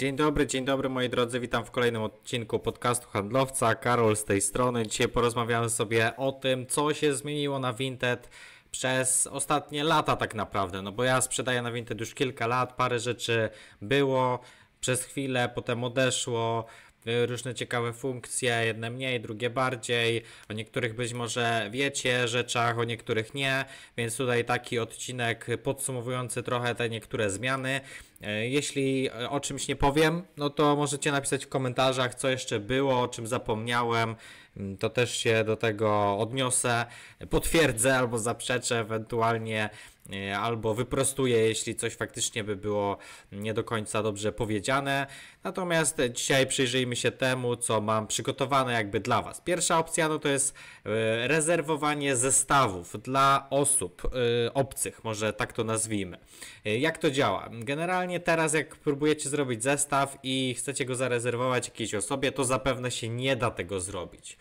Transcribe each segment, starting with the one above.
Dzień dobry, dzień dobry moi drodzy, witam w kolejnym odcinku podcastu handlowca. Karol z tej strony. Dzisiaj porozmawiamy sobie o tym, co się zmieniło na Vinted przez ostatnie lata tak naprawdę. No bo ja sprzedaję na Vinted już kilka lat, parę rzeczy było, przez chwilę potem odeszło. Y, różne ciekawe funkcje, jedne mniej, drugie bardziej. O niektórych być może wiecie rzeczach, o niektórych nie, więc tutaj taki odcinek podsumowujący trochę te niektóre zmiany. Y, jeśli y, o czymś nie powiem, no to możecie napisać w komentarzach, co jeszcze było, o czym zapomniałem. Mm, to też się do tego odniosę, potwierdzę albo zaprzeczę ewentualnie. E, albo wyprostuje, jeśli coś faktycznie by było nie do końca dobrze powiedziane. Natomiast dzisiaj przyjrzyjmy się temu, co mam przygotowane jakby dla Was. Pierwsza opcja no to jest e, rezerwowanie zestawów dla osób e, obcych, może tak to nazwijmy. Jak to działa? Generalnie teraz jak próbujecie zrobić zestaw i chcecie go zarezerwować jakiejś osobie, to zapewne się nie da tego zrobić.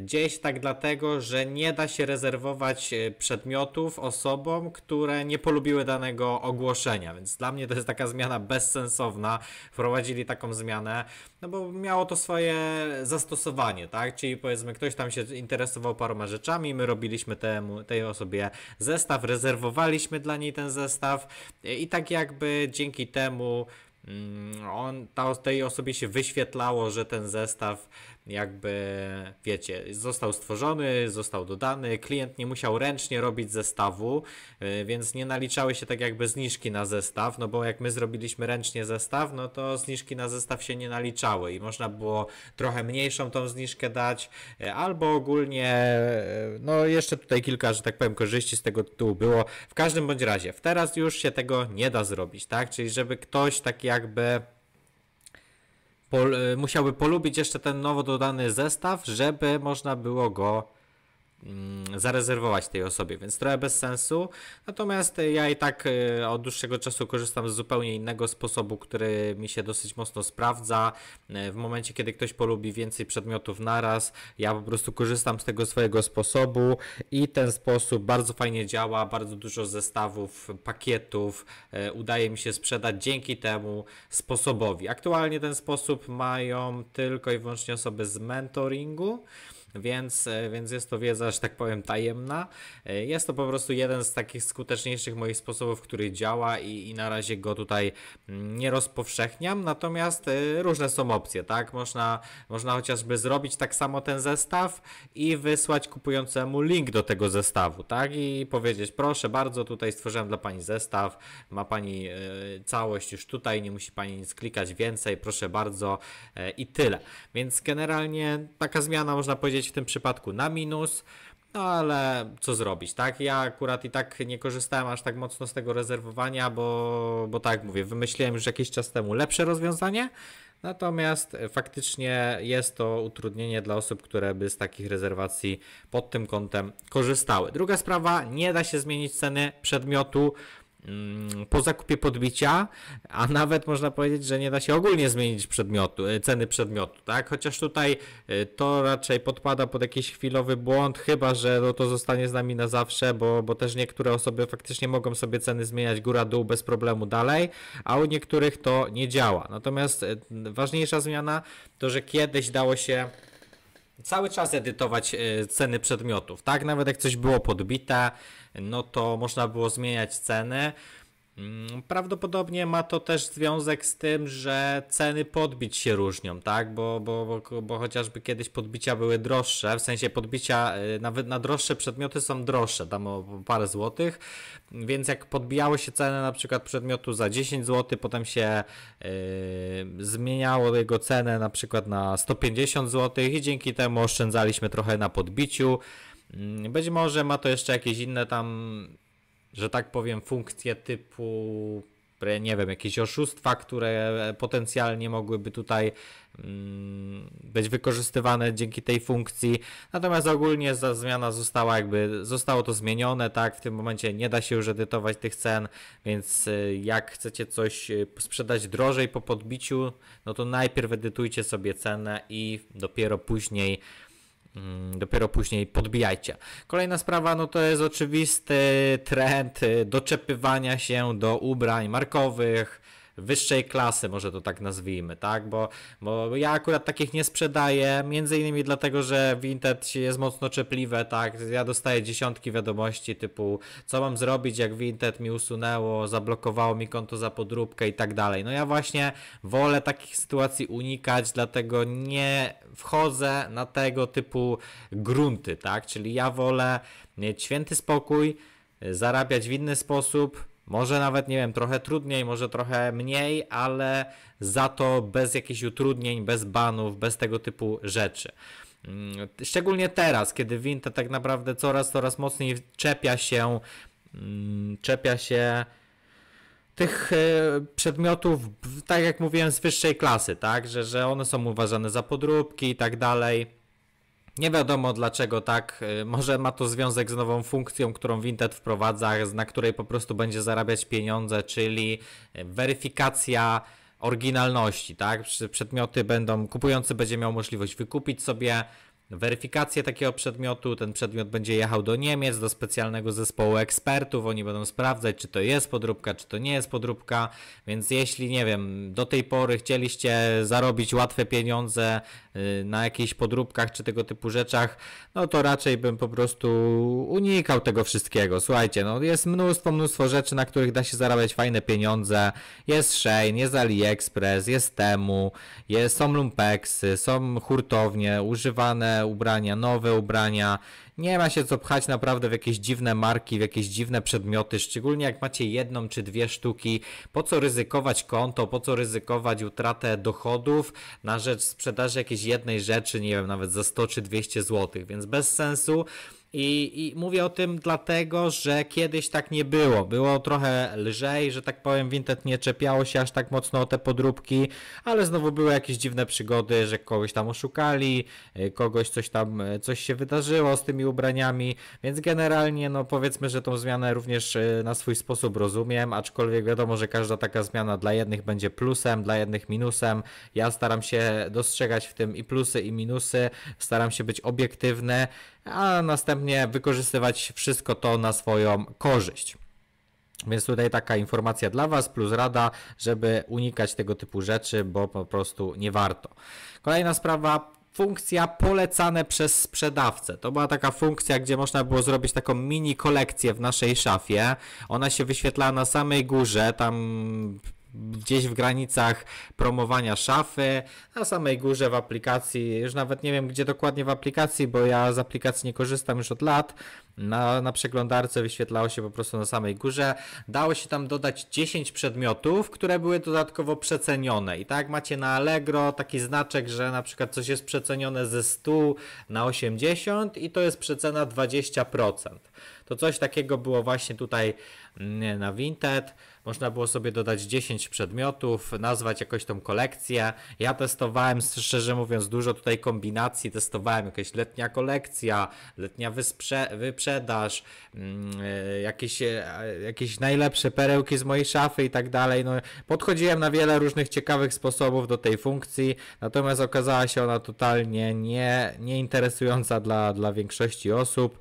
Dzieje się tak dlatego, że nie da się rezerwować e, przedmiotów osobom, które nie polubiły danego ogłoszenia, więc dla mnie to jest taka zmiana bezsensowna. Wprowadzili taką zmianę, no bo miało to swoje zastosowanie, tak? Czyli powiedzmy, ktoś tam się interesował paroma rzeczami, my robiliśmy temu, tej osobie zestaw, rezerwowaliśmy dla niej ten zestaw i tak jakby dzięki temu mm, on, ta, tej osobie się wyświetlało, że ten zestaw jakby, wiecie, został stworzony, został dodany, klient nie musiał ręcznie robić zestawu, y, więc nie naliczały się tak jakby zniżki na zestaw, no bo jak my zrobiliśmy ręcznie zestaw, no to zniżki na zestaw się nie naliczały i można było trochę mniejszą tą zniżkę dać, y, albo ogólnie, y, no jeszcze tutaj kilka, że tak powiem, korzyści z tego tytułu było. W każdym bądź razie, teraz już się tego nie da zrobić, tak? Czyli żeby ktoś tak jakby pol, y, musiałby polubić jeszcze ten nowo dodany zestaw, żeby można było go Mm, zarezerwować tej osobie, więc trochę bez sensu. Natomiast ja i tak y, od dłuższego czasu korzystam z zupełnie innego sposobu, który mi się dosyć mocno sprawdza. Y, w momencie, kiedy ktoś polubi więcej przedmiotów naraz, ja po prostu korzystam z tego swojego sposobu i ten sposób bardzo fajnie działa, bardzo dużo zestawów, pakietów y, udaje mi się sprzedać dzięki temu sposobowi. Aktualnie ten sposób mają tylko i wyłącznie osoby z mentoringu więc, e, więc jest to wiedza, że tak powiem, tajemna. E, jest to po prostu jeden z takich skuteczniejszych moich sposobów, który działa i, i na razie go tutaj mm, nie rozpowszechniam, natomiast e, różne są opcje, tak? Można, można chociażby zrobić tak samo ten zestaw i wysłać kupującemu link do tego zestawu, tak? I powiedzieć, proszę bardzo, tutaj stworzyłem dla Pani zestaw, ma Pani całość już tutaj, nie musi Pani nic klikać więcej, proszę bardzo i tyle. Więc generalnie taka zmiana, można powiedzieć, w tym przypadku na minus. No ale co zrobić, tak? Ja akurat i tak nie korzystałem aż tak mocno z tego rezerwowania, bo, bo tak mówię, wymyśliłem już jakiś czas temu lepsze rozwiązanie, natomiast faktycznie jest to utrudnienie dla osób, które by z takich rezerwacji pod tym kątem korzystały. Druga sprawa, nie da się zmienić ceny przedmiotu, Mm, po zakupie podbicia, a nawet można powiedzieć, że nie da się ogólnie zmienić przedmiotu, e, ceny przedmiotu, tak? Chociaż tutaj e, to raczej podpada pod jakiś chwilowy błąd, chyba że no to zostanie z nami na zawsze, bo, bo też niektóre osoby faktycznie mogą sobie ceny zmieniać góra-dół bez problemu dalej, a u niektórych to nie działa. Natomiast e, ważniejsza zmiana to, że kiedyś dało się cały czas edytować ceny przedmiotów, tak? Nawet jak coś było podbite, no to można było zmieniać ceny. Mm, prawdopodobnie ma to też związek z tym, że ceny podbić się różnią, tak? Bo, bo, bo, bo chociażby kiedyś podbicia były droższe, w sensie podbicia y, nawet na droższe przedmioty są droższe, tam o parę złotych, więc jak podbijało się ceny na przykład przedmiotu za 10 zł, potem się yy, zmieniało jego cenę na przykład na 150 zł i dzięki temu oszczędzaliśmy trochę na podbiciu. Mm, być może ma to jeszcze jakieś inne tam, że tak powiem, funkcje typu, nie wiem, jakieś oszustwa, które potencjalnie mogłyby tutaj mm, być wykorzystywane dzięki tej funkcji. Natomiast ogólnie ta zmiana została jakby, zostało to zmienione, tak? W tym momencie nie da się już edytować tych cen, więc y, jak chcecie coś y, sprzedać drożej po podbiciu, no to najpierw edytujcie sobie cenę i dopiero później Mm, dopiero później podbijajcie. Kolejna sprawa, no to jest oczywisty trend y, doczepywania się do ubrań markowych, wyższej klasy, może to tak nazwijmy, tak? Bo, bo ja akurat takich nie sprzedaję, między innymi dlatego, że Vinted jest mocno czepliwe, tak? Ja dostaję dziesiątki wiadomości typu, co mam zrobić, jak Vinted mi usunęło, zablokowało mi konto za podróbkę i tak dalej. No ja właśnie wolę takich sytuacji unikać, dlatego nie wchodzę na tego typu grunty, tak? Czyli ja wolę mieć święty spokój, zarabiać w inny sposób, może nawet, nie wiem, trochę trudniej, może trochę mniej, ale za to bez jakichś utrudnień, bez banów, bez tego typu rzeczy. Mm, szczególnie teraz, kiedy Winta tak naprawdę coraz, coraz mocniej czepia się, mm, czepia się tych e, przedmiotów, tak jak mówiłem, z wyższej klasy, tak, że, że one są uważane za podróbki i tak dalej nie wiadomo dlaczego tak. Y, może ma to związek z nową funkcją, którą Vinted wprowadza, na której po prostu będzie zarabiać pieniądze, czyli y, weryfikacja oryginalności, tak? Przedmioty będą, kupujący będzie miał możliwość wykupić sobie weryfikację takiego przedmiotu. Ten przedmiot będzie jechał do Niemiec, do specjalnego zespołu ekspertów. Oni będą sprawdzać, czy to jest podróbka, czy to nie jest podróbka. Więc jeśli, nie wiem, do tej pory chcieliście zarobić łatwe pieniądze y, na jakichś podróbkach czy tego typu rzeczach, no to raczej bym po prostu unikał tego wszystkiego. Słuchajcie, no jest mnóstwo, mnóstwo rzeczy, na których da się zarabiać fajne pieniądze. Jest Shane, jest AliExpress, jest Temu, jest, są lumpeksy, są hurtownie używane ubrania, nowe ubrania. Nie ma się co pchać naprawdę w jakieś dziwne marki, w jakieś dziwne przedmioty, szczególnie jak macie jedną czy dwie sztuki. Po co ryzykować konto, po co ryzykować utratę dochodów na rzecz sprzedaży jakiejś jednej rzeczy, nie wiem, nawet za 100 czy 200 zł, więc bez sensu. I, I mówię o tym dlatego, że kiedyś tak nie było. Było trochę lżej, że tak powiem, Vinted nie czepiało się aż tak mocno o te podróbki, ale znowu były jakieś dziwne przygody, że kogoś tam oszukali, y, kogoś coś tam, y, coś się wydarzyło z tymi ubraniami, więc generalnie, no powiedzmy, że tą zmianę również y, na swój sposób rozumiem, aczkolwiek wiadomo, że każda taka zmiana dla jednych będzie plusem, dla jednych minusem. Ja staram się dostrzegać w tym i plusy, i minusy, staram się być obiektywny a następnie wykorzystywać wszystko to na swoją korzyść. Więc tutaj taka informacja dla Was, plus rada, żeby unikać tego typu rzeczy, bo po prostu nie warto. Kolejna sprawa, funkcja polecane przez sprzedawcę. To była taka funkcja, gdzie można było zrobić taką mini kolekcję w naszej szafie. Ona się wyświetlała na samej górze, tam gdzieś w granicach promowania szafy, na samej górze w aplikacji, już nawet nie wiem gdzie dokładnie w aplikacji, bo ja z aplikacji nie korzystam już od lat, na, na przeglądarce wyświetlało się po prostu na samej górze. Dało się tam dodać 10 przedmiotów, które były dodatkowo przecenione. I tak macie na Allegro taki znaczek, że na przykład coś jest przecenione ze 100 na 80 i to jest przecena 20%. To coś takiego było właśnie tutaj na Vinted. Można było sobie dodać 10 przedmiotów, nazwać jakoś tą kolekcję. Ja testowałem, szczerze mówiąc, dużo tutaj kombinacji. Testowałem jakaś letnia kolekcja, letnia wysprze- wyprzedaż, mm, jakieś, e, jakieś najlepsze perełki z mojej szafy i tak dalej. No, podchodziłem na wiele różnych ciekawych sposobów do tej funkcji, natomiast okazała się ona totalnie nie, nieinteresująca dla, dla większości osób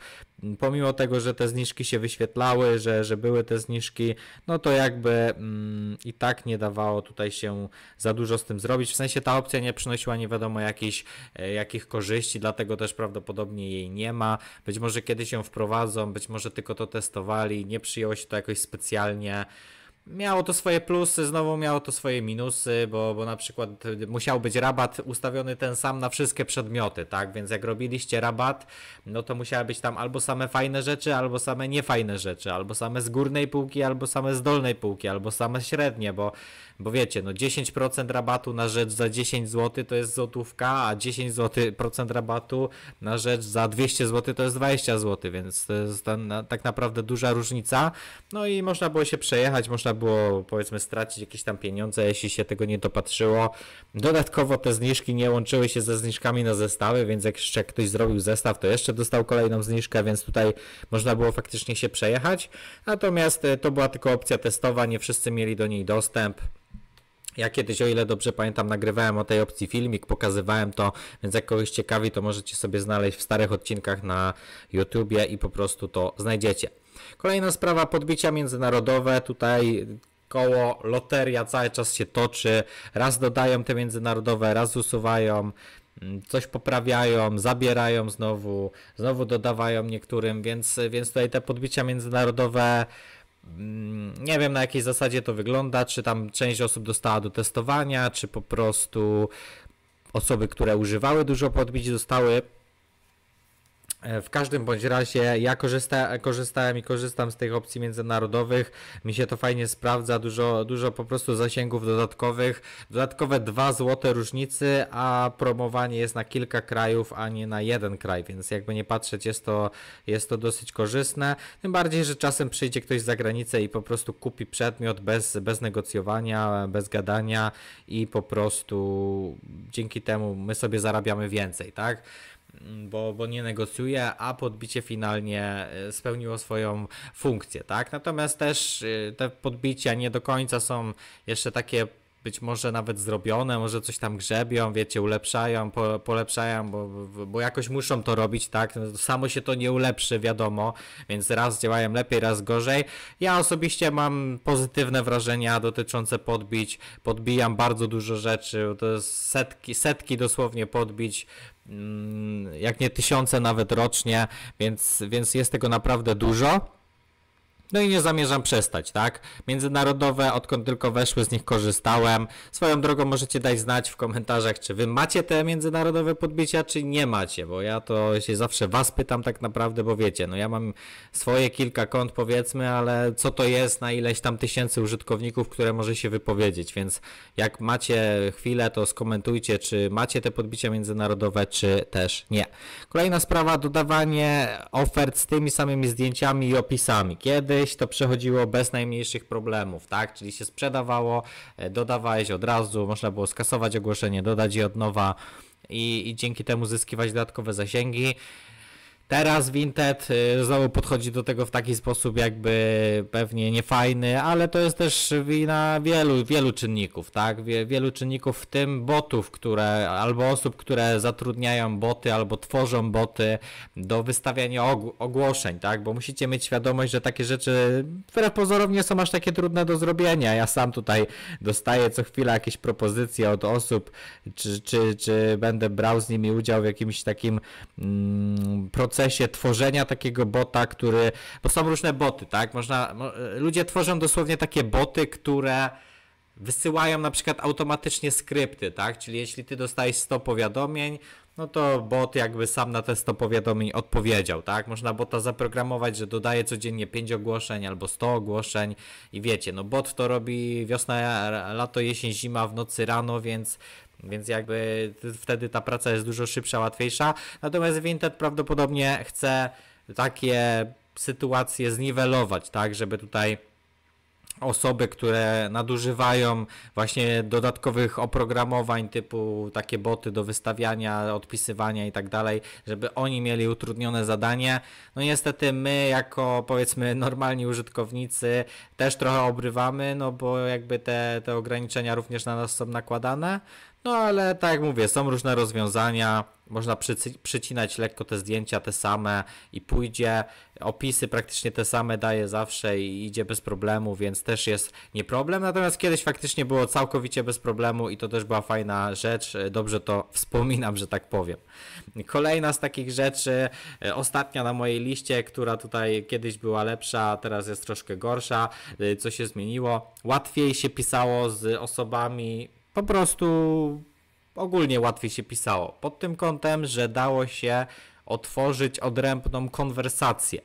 pomimo tego, że te zniżki się wyświetlały, że, że były te zniżki, no to jakby mm, i tak nie dawało tutaj się za dużo z tym zrobić. W sensie ta opcja nie przynosiła nie wiadomo jakich, e, jakich korzyści, dlatego też prawdopodobnie jej nie ma. Być może kiedy się wprowadzą, być może tylko to testowali, nie przyjęło się to jakoś specjalnie. Miało to swoje plusy, znowu miało to swoje minusy, bo, bo na przykład musiał być rabat ustawiony ten sam na wszystkie przedmioty, tak? Więc jak robiliście rabat, no to musiały być tam albo same fajne rzeczy, albo same niefajne rzeczy, albo same z górnej półki, albo same z dolnej półki, albo same średnie, bo, bo wiecie, no 10% rabatu na rzecz za 10 zł to jest złotówka, a 10% zł, procent rabatu na rzecz za 200 zł to jest 20 zł, więc to jest ten, tak naprawdę duża różnica. No i można było się przejechać, można można było powiedzmy stracić jakieś tam pieniądze, jeśli się tego nie dopatrzyło. Dodatkowo te zniżki nie łączyły się ze zniżkami na zestawy, więc jak jeszcze ktoś zrobił zestaw, to jeszcze dostał kolejną zniżkę, więc tutaj można było faktycznie się przejechać. Natomiast e, to była tylko opcja testowa, nie wszyscy mieli do niej dostęp. Ja kiedyś, o ile dobrze pamiętam, nagrywałem o tej opcji filmik, pokazywałem to, więc jak kogoś ciekawi, to możecie sobie znaleźć w starych odcinkach na YouTubie i po prostu to znajdziecie. Kolejna sprawa, podbicia międzynarodowe. Tutaj koło loteria cały czas się toczy. Raz dodają te międzynarodowe, raz usuwają mm, coś poprawiają, zabierają znowu, znowu dodawają niektórym, więc, więc tutaj te podbicia międzynarodowe. Mm, nie wiem na jakiej zasadzie to wygląda, czy tam część osób dostała do testowania, czy po prostu osoby, które używały dużo podbić, zostały E, w każdym bądź razie ja korzysta, korzystałem i korzystam z tych opcji międzynarodowych. Mi się to fajnie sprawdza, dużo, dużo po prostu zasięgów dodatkowych. Dodatkowe 2 złote różnicy, a promowanie jest na kilka krajów, a nie na jeden kraj, więc jakby nie patrzeć, jest to, jest to dosyć korzystne. Tym bardziej, że czasem przyjdzie ktoś z zagranicy i po prostu kupi przedmiot bez, bez negocjowania, bez gadania i po prostu dzięki temu my sobie zarabiamy więcej, tak? bo, bo nie negocjuje, a podbicie finalnie e, spełniło swoją funkcję, tak? Natomiast też e, te podbicia nie do końca są jeszcze takie być może nawet zrobione, może coś tam grzebią, wiecie, ulepszają, po, polepszają, bo, bo jakoś muszą to robić, tak? No, samo się to nie ulepszy, wiadomo, więc raz działają lepiej, raz gorzej. Ja osobiście mam pozytywne wrażenia dotyczące podbić, podbijam bardzo dużo rzeczy, to jest setki, setki dosłownie podbić, mm, jak nie tysiące nawet rocznie, więc, więc jest tego naprawdę dużo. No i nie zamierzam przestać, tak? Międzynarodowe, odkąd tylko weszły, z nich korzystałem. Swoją drogą możecie dać znać w komentarzach, czy wy macie te międzynarodowe podbicia, czy nie macie, bo ja to się zawsze was pytam tak naprawdę, bo wiecie, no ja mam swoje kilka kont powiedzmy, ale co to jest na ileś tam tysięcy użytkowników, które może się wypowiedzieć, więc jak macie chwilę, to skomentujcie, czy macie te podbicia międzynarodowe, czy też nie. Kolejna sprawa, dodawanie ofert z tymi samymi zdjęciami i opisami. Kiedy kiedyś to przechodziło bez najmniejszych problemów, tak? Czyli się sprzedawało, e, dodawałeś od razu, można było skasować ogłoszenie, dodać je od nowa i, i dzięki temu zyskiwać dodatkowe zasięgi. Teraz Vinted y, znowu podchodzi do tego w taki sposób jakby pewnie niefajny, ale to jest też wina wielu, wielu czynników, tak? wielu czynników, w tym botów, które albo osób, które zatrudniają boty albo tworzą boty do wystawiania ogłoszeń, tak? Bo musicie mieć świadomość, że takie rzeczy wbrew pozorom nie są aż takie trudne do zrobienia. Ja sam tutaj dostaję co chwila jakieś propozycje od osób, czy, czy, czy będę brał z nimi udział w jakimś takim mm, procesie, procesie tworzenia takiego bota, który. Bo są różne boty, tak? Można, ludzie tworzą dosłownie takie boty, które wysyłają na przykład automatycznie skrypty, tak? Czyli jeśli ty dostajesz 100 powiadomień, no to bot jakby sam na te 100 powiadomień odpowiedział, tak? Można bota zaprogramować, że dodaje codziennie 5 ogłoszeń albo 100 ogłoszeń i wiecie, no bot to robi wiosna, lato, jesień, zima, w nocy, rano, więc więc jakby wtedy ta praca jest dużo szybsza, łatwiejsza. Natomiast Vinted prawdopodobnie chce takie sytuacje zniwelować, tak, żeby tutaj osoby, które nadużywają właśnie dodatkowych oprogramowań typu takie boty do wystawiania, odpisywania i tak dalej, żeby oni mieli utrudnione zadanie. No niestety my jako powiedzmy normalni użytkownicy też trochę obrywamy, no bo jakby te, te ograniczenia również na nas są nakładane, no ale tak jak mówię, są różne rozwiązania, można przyci przycinać lekko te zdjęcia, te same i pójdzie. Opisy praktycznie te same daje zawsze i idzie bez problemu, więc też jest nie problem. Natomiast kiedyś faktycznie było całkowicie bez problemu i to też była fajna rzecz. Dobrze to wspominam, że tak powiem. Kolejna z takich rzeczy, e, ostatnia na mojej liście, która tutaj kiedyś była lepsza, teraz jest troszkę gorsza. E, Co się zmieniło? Łatwiej się pisało z osobami po prostu ogólnie łatwiej się pisało. Pod tym kątem, że dało się otworzyć odrębną konwersację.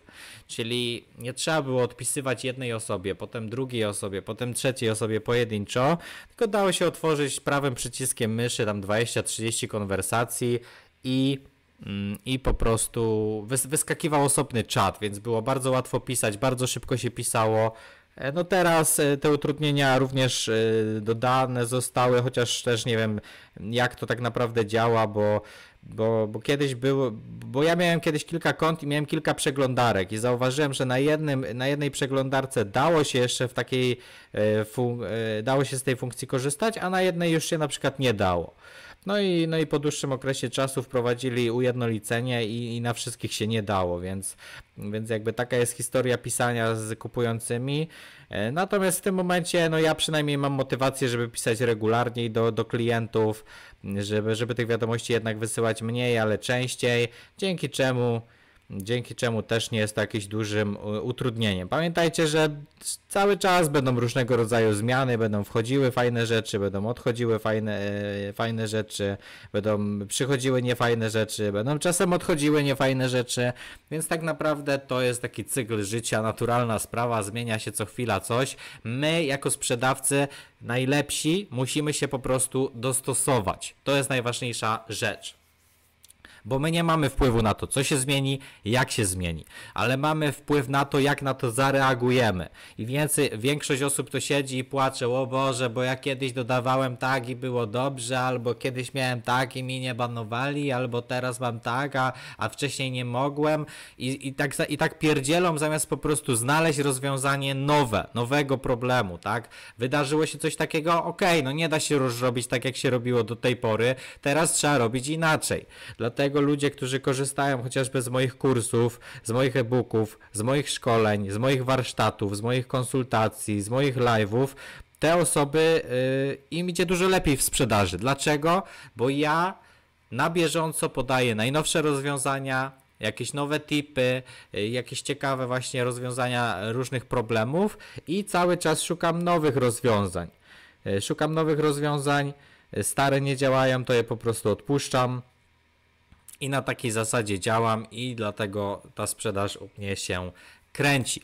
Czyli nie trzeba było odpisywać jednej osobie, potem drugiej osobie, potem trzeciej osobie pojedynczo, tylko dało się otworzyć prawym przyciskiem myszy tam 20-30 konwersacji i mm, i po prostu wyskakiwał osobny czat, więc było bardzo łatwo pisać, bardzo szybko się pisało. E, no teraz e, te utrudnienia również e, dodane zostały, chociaż też nie wiem jak to tak naprawdę działa, bo, bo, bo kiedyś było, bo ja miałem kiedyś kilka kont i miałem kilka przeglądarek i zauważyłem, że na, jednym, na jednej przeglądarce dało się jeszcze w takiej, dało się z tej funkcji korzystać, a na jednej już się na przykład nie dało. No i, no i po dłuższym okresie czasu wprowadzili ujednolicenie i, i na wszystkich się nie dało, więc, więc jakby taka jest historia pisania z kupującymi. E, natomiast w tym momencie, no ja przynajmniej mam motywację, żeby pisać regularniej do, do klientów, żeby, żeby tych wiadomości jednak wysyłać mniej, ale częściej, dzięki czemu dzięki czemu też nie jest to jakimś dużym utrudnieniem. Pamiętajcie, że cały czas będą różnego rodzaju zmiany, będą wchodziły fajne rzeczy, będą odchodziły fajne, e, fajne rzeczy, będą przychodziły niefajne rzeczy, będą czasem odchodziły niefajne rzeczy, więc tak naprawdę to jest taki cykl życia, naturalna sprawa, zmienia się co chwila coś. My jako sprzedawcy najlepsi musimy się po prostu dostosować. To jest najważniejsza rzecz bo my nie mamy wpływu na to, co się zmieni, jak się zmieni, ale mamy wpływ na to, jak na to zareagujemy. I więcej, większość osób to siedzi i płacze, o Boże, bo ja kiedyś dodawałem tak i było dobrze, albo kiedyś miałem tak i mi nie banowali, albo teraz mam tak, a, a wcześniej nie mogłem. I, i, tak, I tak pierdzielą zamiast po prostu znaleźć rozwiązanie nowe, nowego problemu, tak? Wydarzyło się coś takiego, okej, okay, no nie da się już robić tak, jak się robiło do tej pory, teraz trzeba robić inaczej. Dlatego dlaczego ludzie, którzy korzystają chociażby z moich kursów, z moich e-booków, z moich szkoleń, z moich warsztatów, z moich konsultacji, z moich live'ów, te osoby yy, im idzie dużo lepiej w sprzedaży. Dlaczego? Bo ja na bieżąco podaję najnowsze rozwiązania, jakieś nowe tipy, y, jakieś ciekawe właśnie rozwiązania różnych problemów i cały czas szukam nowych rozwiązań. Y, szukam nowych rozwiązań, y, stare nie działają, to je po prostu odpuszczam. I na takiej zasadzie działam i dlatego ta sprzedaż u mnie się kręci.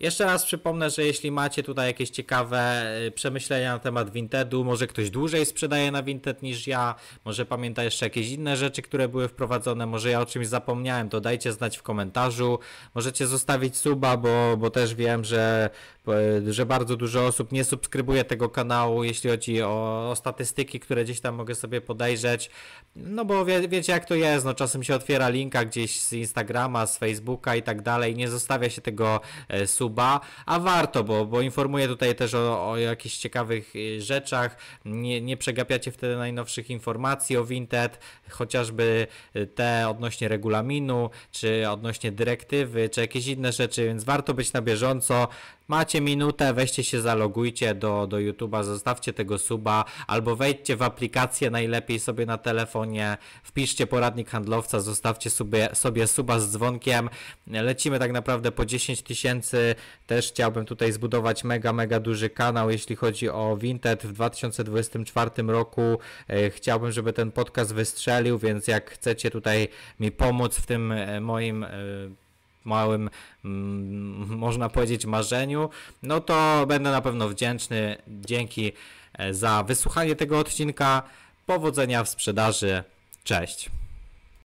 Jeszcze raz przypomnę, że jeśli macie tutaj jakieś ciekawe y, przemyślenia na temat Vintedu, może ktoś dłużej sprzedaje na Vinted niż ja, może pamięta jeszcze jakieś inne rzeczy, które były wprowadzone, może ja o czymś zapomniałem, to dajcie znać w komentarzu. Możecie zostawić suba, bo, bo też wiem, że E, że bardzo dużo osób nie subskrybuje tego kanału, jeśli chodzi o, o statystyki, które gdzieś tam mogę sobie podejrzeć. No bo wie, wiecie jak to jest, no czasem się otwiera linka gdzieś z Instagrama, z Facebooka i tak dalej, nie zostawia się tego e, suba, a warto, bo, bo informuję tutaj też o, o jakichś ciekawych e, rzeczach, nie, nie przegapiacie wtedy najnowszych informacji o Vinted, chociażby te odnośnie regulaminu, czy odnośnie dyrektywy, czy jakieś inne rzeczy, więc warto być na bieżąco. Macie minutę, weźcie się, zalogujcie do, do YouTube'a, zostawcie tego suba, albo wejdźcie w aplikację najlepiej sobie na telefonie, wpiszcie poradnik handlowca, zostawcie sobie, sobie suba z dzwonkiem. Lecimy tak naprawdę po 10 tysięcy. Też chciałbym tutaj zbudować mega, mega duży kanał, jeśli chodzi o Vinted. W 2024 roku e, chciałbym, żeby ten podcast wystrzelił, więc jak chcecie tutaj mi pomóc w tym e, moim e, małym, mm, można powiedzieć, marzeniu, no to będę na pewno wdzięczny. Dzięki e, za wysłuchanie tego odcinka. Powodzenia w sprzedaży. Cześć.